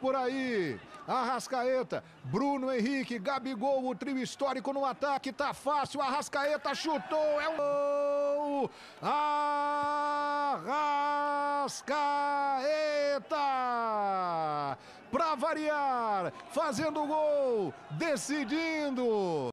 por aí, Arrascaeta, Bruno Henrique, Gabigol, o trio histórico no ataque, tá fácil, Arrascaeta chutou, é um gol! Arrascaeta! Pra variar, fazendo gol, decidindo!